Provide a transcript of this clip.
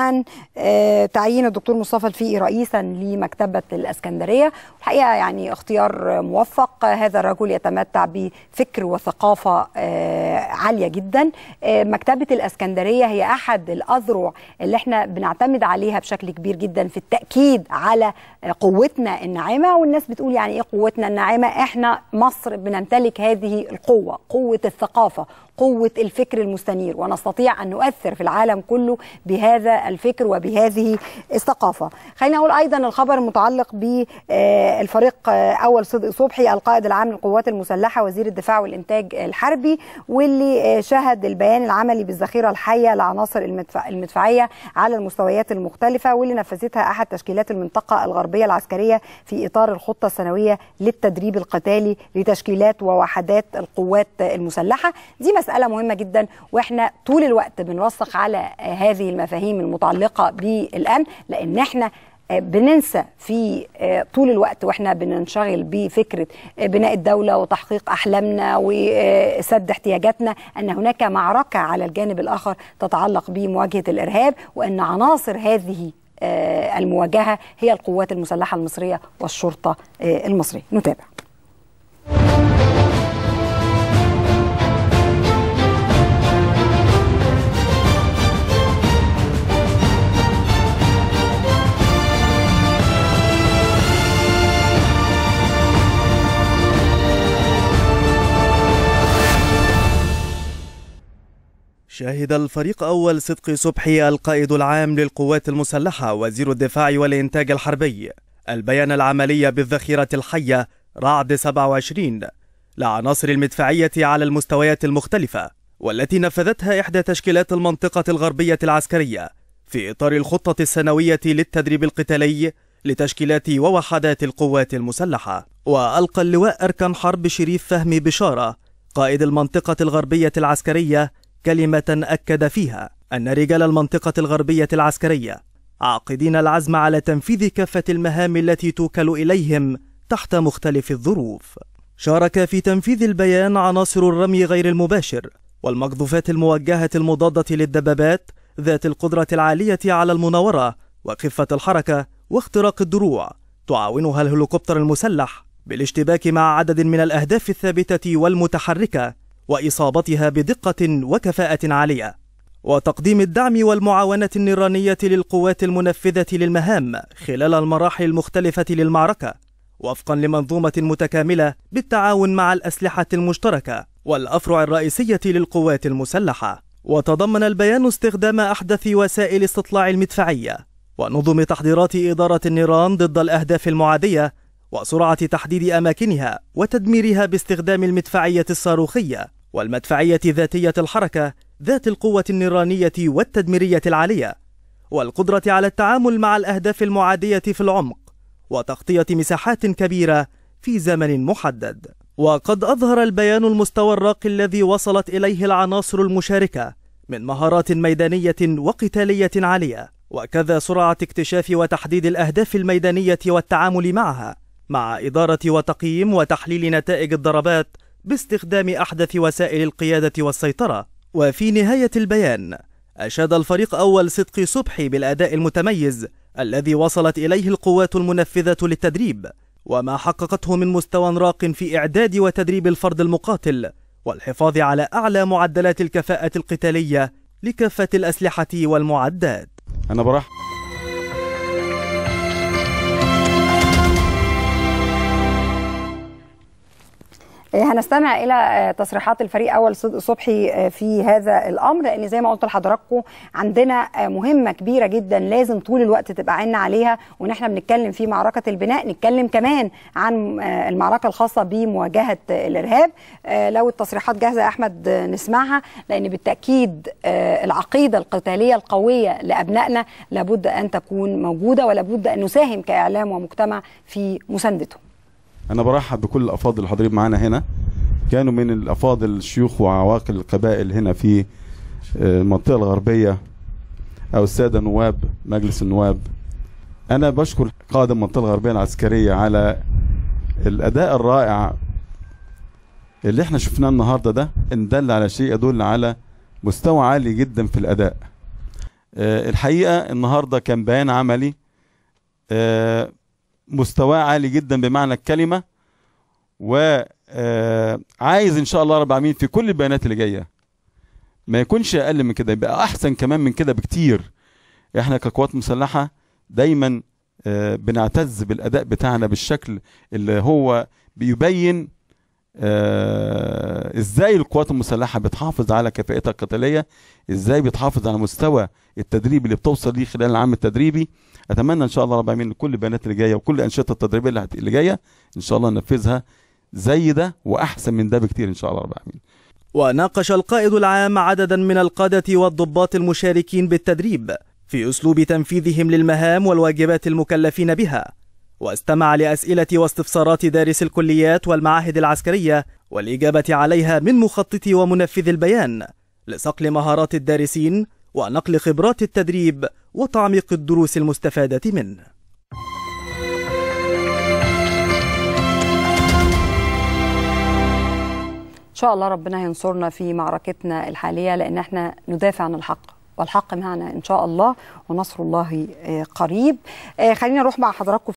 عن آه، تعيين الدكتور مصطفى الفقي رئيسا لمكتبة الأسكندرية الحقيقة يعني اختيار موفق هذا الرجل يتمتع بفكر وثقافة آه، عالية جدا آه، مكتبة الأسكندرية هي أحد الأذرع اللي احنا بنعتمد عليها بشكل كبير جدا في التأكيد على قوتنا الناعمة والناس بتقول يعني إيه قوتنا الناعمة احنا مصر بنمتلك هذه القوة قوة الثقافة قوة الفكر المستنير ونستطيع أن نؤثر في العالم كله بهذا الفكر وبهذه الثقافة خلينا أقول أيضا الخبر المتعلق بالفريق أول صدق صبحي القائد العام للقوات المسلحة وزير الدفاع والإنتاج الحربي واللي شهد البيان العملي بالذخيرة الحية لعناصر المدفعية على المستويات المختلفة واللي نفذتها أحد تشكيلات المنطقة الغربية العسكرية في إطار الخطة السنوية للتدريب القتالي لتشكيلات ووحدات القوات المسلحة دي مسألة مسألة مهمة جدا واحنا طول الوقت بنوثق على آه، هذه المفاهيم المتعلقة بالأمن لأن احنا آه، بننسى في آه، طول الوقت واحنا بننشغل بفكره بناء الدوله وتحقيق احلامنا وسد احتياجاتنا ان هناك معركه على الجانب الاخر تتعلق بمواجهه الارهاب وان عناصر هذه المواجهه هي القوات المسلحه المصريه والشرطه المصريه نتابع شهد الفريق أول صدقي صبحي القائد العام للقوات المسلحة وزير الدفاع والإنتاج الحربي البيان العملي بالذخيرة الحية رعد 27 لعناصر المدفعية على المستويات المختلفة والتي نفذتها إحدى تشكيلات المنطقة الغربية العسكرية في إطار الخطة السنوية للتدريب القتالي لتشكيلات ووحدات القوات المسلحة وألقى اللواء أركان حرب شريف فهمي بشارة قائد المنطقة الغربية العسكرية كلمة أكد فيها أن رجال المنطقة الغربية العسكرية عاقدين العزم على تنفيذ كافة المهام التي توكل إليهم تحت مختلف الظروف. شارك في تنفيذ البيان عناصر الرمي غير المباشر والمقذوفات الموجهة المضادة للدبابات ذات القدرة العالية على المناورة وخفة الحركة واختراق الدروع تعاونها الهليكوبتر المسلح بالاشتباك مع عدد من الأهداف الثابتة والمتحركة وإصابتها بدقة وكفاءة عالية وتقديم الدعم والمعاونة النيرانية للقوات المنفذة للمهام خلال المراحل المختلفة للمعركة وفقا لمنظومة متكاملة بالتعاون مع الأسلحة المشتركة والأفرع الرئيسية للقوات المسلحة وتضمن البيان استخدام أحدث وسائل استطلاع المدفعية ونظم تحضيرات إدارة النيران ضد الأهداف المعادية وسرعة تحديد أماكنها وتدميرها باستخدام المدفعية الصاروخية والمدفعية ذاتية الحركة ذات القوة النيرانية والتدميرية العالية والقدرة على التعامل مع الأهداف المعادية في العمق وتغطية مساحات كبيرة في زمن محدد وقد أظهر البيان المستوى الراقي الذي وصلت إليه العناصر المشاركة من مهارات ميدانية وقتالية عالية وكذا سرعة اكتشاف وتحديد الأهداف الميدانية والتعامل معها مع إدارة وتقييم وتحليل نتائج الضربات باستخدام أحدث وسائل القيادة والسيطرة وفي نهاية البيان أشاد الفريق أول صدقي صبحي بالأداء المتميز الذي وصلت إليه القوات المنفذة للتدريب وما حققته من مستوى راق في إعداد وتدريب الفرد المقاتل والحفاظ على أعلى معدلات الكفاءة القتالية لكافة الأسلحة والمعدات أنا براح آه، هنستمع الى آه، تصريحات الفريق اول صبحي آه، في هذا الامر لان زي ما قلت لحضراتكم عندنا مهمه كبيره جدا لازم طول الوقت تبقى عنا عليها ونحن بنتكلم في معركه البناء نتكلم كمان عن المعركه الخاصه بمواجهه الارهاب لو التصريحات جاهزه احمد نسمعها لان بالتاكيد العقيده القتاليه القويه لابنائنا لابد ان تكون موجوده ولابد ان نساهم كاعلام ومجتمع في مساندته انا برحب بكل الافاضل اللي حاضرين معانا هنا كانوا من الافاضل الشيوخ وعواقل القبائل هنا في آه، المنطقه الغربيه او الساده نواب مجلس النواب انا بشكر قادم المنطقه الغربيه العسكريه على الاداء الرائع اللي احنا شفناه النهارده ده ان دل على شيء يدل على مستوى عالي جدا في الاداء آه، الحقيقه النهارده كان بيان عملي آه، مستواه عالي جدا بمعنى الكلمه وعايز آه، ان شاء الله رب العالمين في كل البيانات اللي جايه ما يكونش اقل من كده يبقى احسن كمان من كده بكتير احنا كقوات مسلحه دايما آه، بنعتز بالاداء بتاعنا بالشكل اللي هو بيبين آه ازاي القوات المسلحه بتحافظ على كفاءتها القتاليه ازاي بتحافظ على مستوى التدريب اللي بتوصل ليه خلال العام التدريبي اتمنى ان شاء الله رب العالمين كل البيانات اللي جايه وكل الانشطه التدريبيه اللي, اللي جايه ان شاء الله ننفذها زي ده واحسن من ده بكتير ان شاء الله رب العالمين وناقش القائد العام عددا من القادة والضباط المشاركين بالتدريب في أسلوب تنفيذهم للمهام والواجبات المكلفين بها واستمع لأسئلة واستفسارات دارس الكليات والمعاهد العسكرية والإجابة عليها من مخطط ومنفذ البيان لصقل مهارات الدارسين ونقل خبرات التدريب وتعميق الدروس المستفادة منه إن شاء الله ربنا ينصرنا في معركتنا الحالية لأن احنا ندافع عن الحق والحق معنا إن شاء الله ونصر الله آه، قريب آه، خلينا نروح مع حضراتكم